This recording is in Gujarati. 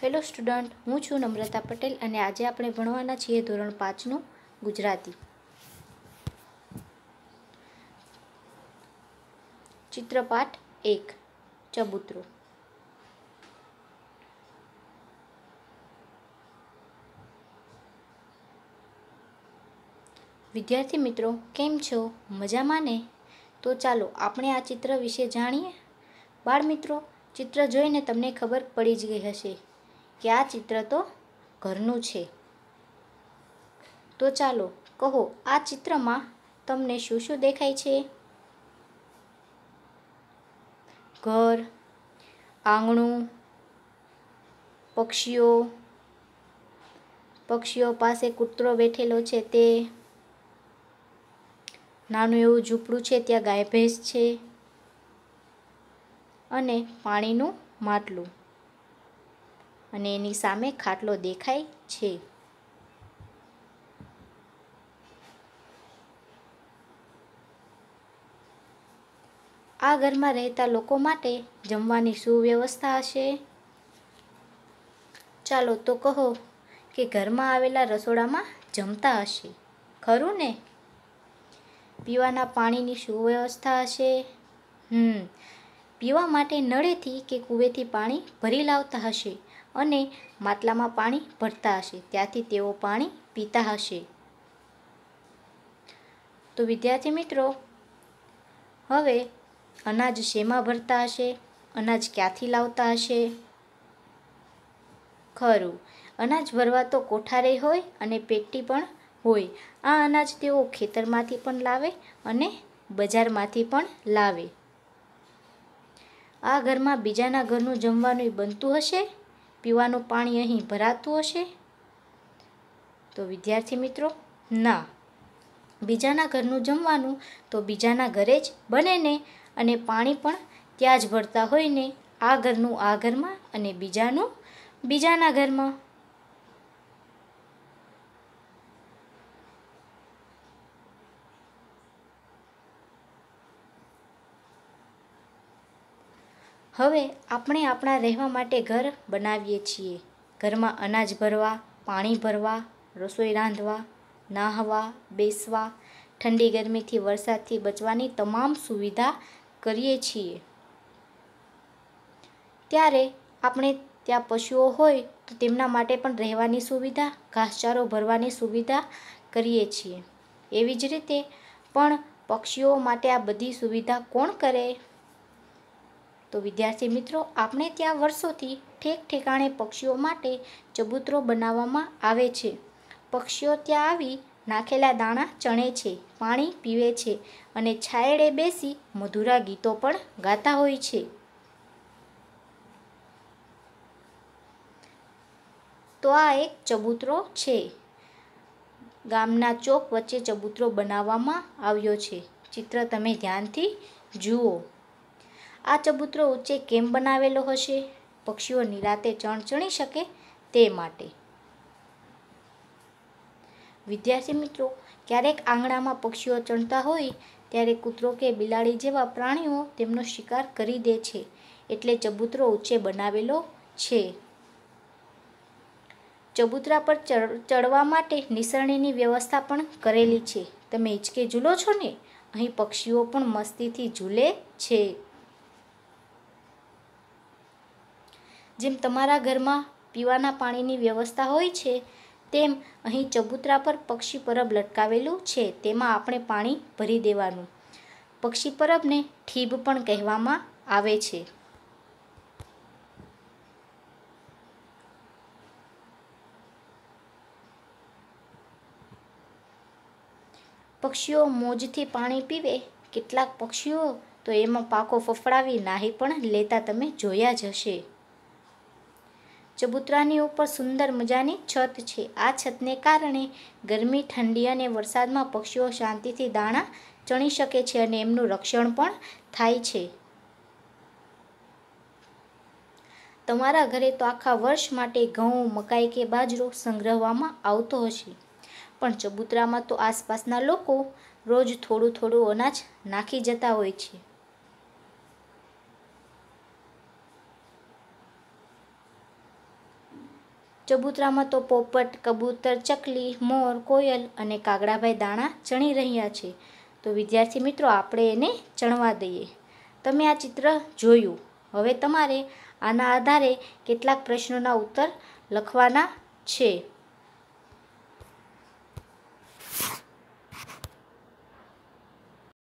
હેલો સ્ટુડન્ટ હું છું નમ્રતા પટેલ અને આજે આપણે ભણવાના છીએ ધોરણ પાંચનું ગુજરાતી ચિત્રપાઠ એક ચબૂતરો વિદ્યાર્થી મિત્રો કેમ છો મજામાં ને તો ચાલો આપણે આ ચિત્ર વિશે જાણીએ બાળ મિત્રો ચિત્ર જોઈને તમને ખબર પડી જ ગઈ હશે કે આ ચિત્ર તો ઘરનું છે તો ચાલો કહો આ ચિત્રમાં તમને શું શું દેખાય છે ઘર આંગણું પક્ષીઓ પક્ષીઓ પાસે કૂતરો બેઠેલો છે તે નાનું એવું ઝૂંપડું છે ત્યાં ગાય ભેંસ છે અને પાણીનું માટલું અને એની સામે ખાટલો દેખાય છે આ ઘરમાં રહેતા લોકો માટે જમવાની સુવ્યવસ્થા હશે ચાલો તો કહો કે ઘરમાં આવેલા રસોડામાં જમતા હશે ખરું ને પીવાના પાણીની સુવ્યવસ્થા હશે હમ પીવા માટે નળેથી કે કૂવેથી પાણી ભરી લાવતા હશે અને માટલામાં પાણી ભરતા હશે ત્યાંથી તેઓ પાણી પીતા હશે તો વિદ્યાર્થી મિત્રો હવે અનાજ શેમાં ભરતા હશે અનાજ ક્યાંથી લાવતા હશે ખરું અનાજ ભરવા તો કોઠારે હોય અને પેટી પણ હોય આ અનાજ તેઓ ખેતરમાંથી પણ લાવે અને બજારમાંથી પણ લાવે આ ઘરમાં બીજાના ઘરનું જમવાનું બનતું હશે પીવાનું પાણી અહીં ભરાતું હશે તો વિદ્યાર્થી મિત્રો ના બીજાના ઘરનું જમવાનું તો બીજાના ઘરે જ બને ને અને પાણી પણ ત્યાં જ ભરતા હોય ને આ ઘરનું આ ઘરમાં અને બીજાનું બીજાના ઘરમાં હવે આપણે આપણા રહેવા માટે ઘર બનાવીએ છીએ ઘરમાં અનાજ ભરવા પાણી ભરવા રસોઈ રાંધવા નાહવા બેસવા ઠંડી ગરમીથી વરસાદથી બચવાની તમામ સુવિધા કરીએ છીએ ત્યારે આપણે ત્યાં પશુઓ હોય તો તેમના માટે પણ રહેવાની સુવિધા ઘાસચારો ભરવાની સુવિધા કરીએ છીએ એવી જ રીતે પણ પક્ષીઓ માટે આ બધી સુવિધા કોણ કરે તો વિદ્યાર્થી મિત્રો આપણે ત્યાં વર્ષોથી ઠેક ઠેકાણે પક્ષીઓ માટે ચબૂતરો બનાવવામાં આવે છે પક્ષીઓ ત્યાં આવી નાખેલા દાણા ચણે છે પાણી પીવે છે અને છાયડે બેસી મધુરા ગીતો પણ ગાતા હોય છે તો આ એક ચબૂતરો છે ગામના ચોક વચ્ચે ચબૂતરો બનાવવામાં આવ્યો છે ચિત્ર તમે ધ્યાનથી જુઓ આ ચબૂતરો ઊંચે કેમ બનાવેલો હશે પક્ષીઓ નિરાતે ચણચણી શકે તે માટે વિદ્યાર્થી મિત્રો ક્યારેક આંગણામાં પક્ષીઓ ચણતા હોય ત્યારે કૂતરો કે બિલાડી જેવા પ્રાણીઓ તેમનો શિકાર કરી દે છે એટલે ચબૂતરો ઊંચે બનાવેલો છે ચબૂતરા પર ચડવા માટે નિસરણીની વ્યવસ્થા પણ કરેલી છે તમે હિંચકે ઝૂલો છો ને અહીં પક્ષીઓ પણ મસ્તીથી ઝૂલે છે જેમ તમારા ઘરમાં પીવાના પાણીની વ્યવસ્થા હોય છે તેમ અહીં ચબૂતરા પર પક્ષી પરબ લટકાવેલું છે તેમાં આપણે પાણી ભરી દેવાનું પક્ષી પરબને ઠીબ પણ કહેવામાં આવે છે પક્ષીઓ મોજથી પાણી પીવે કેટલાક પક્ષીઓ તો એમાં પાકો ફફડાવી નાહી પણ લેતા તમે જોયા જ હશે ચબુતરાની ઉપર સુંદર મજાની છત છે આ છતને કારણે ગરમી ઠંડી અને વરસાદમાં પક્ષીઓ શાંતિથી દાણા ચણી શકે છે અને એમનું રક્ષણ પણ થાય છે તમારા ઘરે તો આખા વર્ષ માટે ઘઉં મકાઈ કે બાજરો સંગ્રહવામાં આવતો હશે પણ ચબુતરામાં તો આસપાસના લોકો રોજ થોડું થોડું અનાજ નાખી જતા હોય છે ચબૂતરામાં તો પોપટ કબૂતર ચકલી મોર કોયલ અને કાગડાભાઈ દાણા ચણી રહ્યા છે તો વિદ્યાર્થી મિત્રો આપણે એને ચણવા દઈએ તમે આ ચિત્ર જોયું હવે તમારે આના આધારે કેટલાક પ્રશ્નોના ઉત્તર લખવાના છે